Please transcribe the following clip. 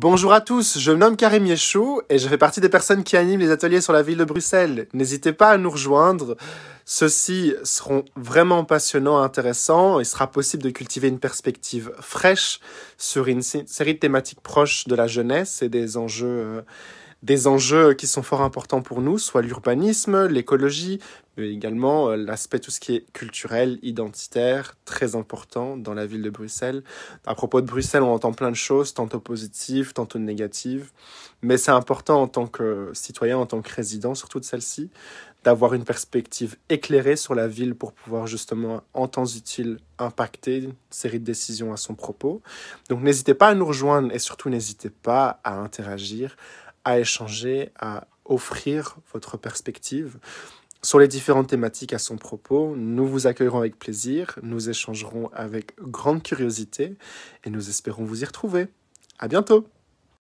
Bonjour à tous, je me nomme Karim Yeshou et je fais partie des personnes qui animent les ateliers sur la ville de Bruxelles. N'hésitez pas à nous rejoindre. Ceux-ci seront vraiment passionnants et intéressants. Il sera possible de cultiver une perspective fraîche sur une série de thématiques proches de la jeunesse et des enjeux euh, des enjeux qui sont fort importants pour nous, soit l'urbanisme, l'écologie, mais également euh, l'aspect tout ce qui est culturel, identitaire, très important dans la ville de Bruxelles. À propos de Bruxelles, on entend plein de choses, tantôt positives, tantôt négatives, mais c'est important en tant que citoyen, en tant que résident, surtout de celle-ci, d'avoir une perspective éclairée sur la ville pour pouvoir justement, en temps utile, impacter une série de décisions à son propos. Donc n'hésitez pas à nous rejoindre et surtout n'hésitez pas à interagir à échanger, à offrir votre perspective sur les différentes thématiques à son propos. Nous vous accueillerons avec plaisir, nous échangerons avec grande curiosité et nous espérons vous y retrouver. À bientôt!